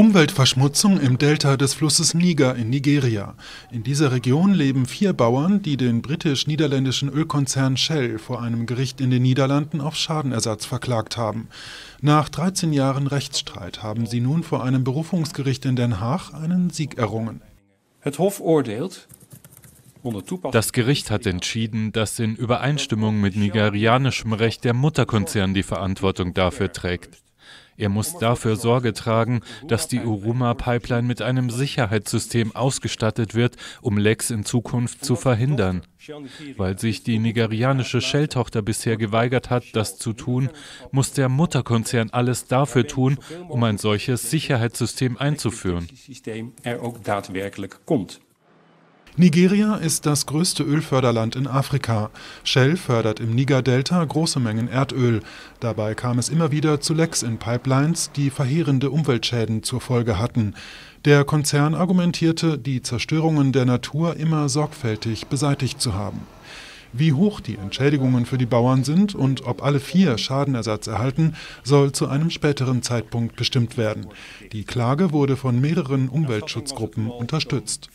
Umweltverschmutzung im Delta des Flusses Niger in Nigeria. In dieser Region leben vier Bauern, die den britisch-niederländischen Ölkonzern Shell vor einem Gericht in den Niederlanden auf Schadenersatz verklagt haben. Nach 13 Jahren Rechtsstreit haben sie nun vor einem Berufungsgericht in Den Haag einen Sieg errungen. das Gericht hat entschieden, dass in Übereinstimmung mit nigerianischem Recht der Mutterkonzern die Verantwortung dafür trägt. Er muss dafür Sorge tragen, dass die Uruma-Pipeline mit einem Sicherheitssystem ausgestattet wird, um Lecks in Zukunft zu verhindern. Weil sich die nigerianische Shell-Tochter bisher geweigert hat, das zu tun, muss der Mutterkonzern alles dafür tun, um ein solches Sicherheitssystem einzuführen. er auch kommt. Nigeria ist das größte Ölförderland in Afrika. Shell fördert im Niger-Delta große Mengen Erdöl. Dabei kam es immer wieder zu Lecks in Pipelines, die verheerende Umweltschäden zur Folge hatten. Der Konzern argumentierte, die Zerstörungen der Natur immer sorgfältig beseitigt zu haben. Wie hoch die Entschädigungen für die Bauern sind und ob alle vier Schadenersatz erhalten, soll zu einem späteren Zeitpunkt bestimmt werden. Die Klage wurde von mehreren Umweltschutzgruppen unterstützt.